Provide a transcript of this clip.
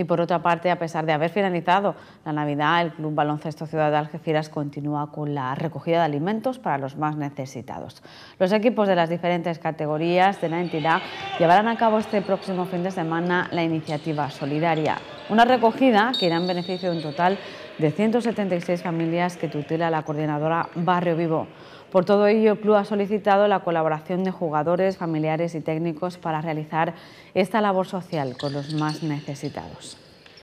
Y por otra parte, a pesar de haber finalizado la Navidad, el Club Baloncesto Ciudad de Algeciras continúa con la recogida de alimentos para los más necesitados. Los equipos de las diferentes categorías de la entidad llevarán a cabo este próximo fin de semana la iniciativa solidaria, una recogida que irá en beneficio de un total de 176 familias que tutela la coordinadora Barrio Vivo. Por todo ello, el club ha solicitado la colaboración de jugadores, familiares y técnicos para realizar esta labor social con los más necesitados.